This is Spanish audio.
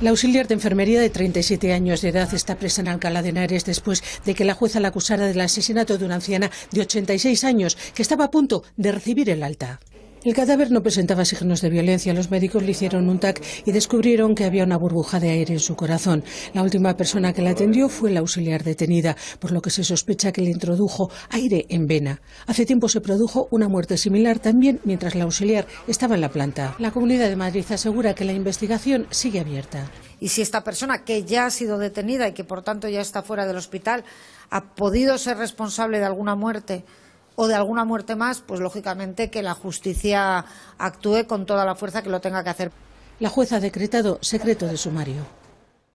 La auxiliar de enfermería de 37 años de edad está presa en Alcalá de Henares después de que la jueza la acusara del asesinato de una anciana de 86 años que estaba a punto de recibir el alta. El cadáver no presentaba signos de violencia. Los médicos le hicieron un TAC y descubrieron que había una burbuja de aire en su corazón. La última persona que la atendió fue la auxiliar detenida, por lo que se sospecha que le introdujo aire en vena. Hace tiempo se produjo una muerte similar también mientras la auxiliar estaba en la planta. La Comunidad de Madrid asegura que la investigación sigue abierta. Y si esta persona, que ya ha sido detenida y que por tanto ya está fuera del hospital, ha podido ser responsable de alguna muerte, o de alguna muerte más, pues lógicamente que la justicia actúe con toda la fuerza que lo tenga que hacer. La jueza ha decretado secreto de sumario.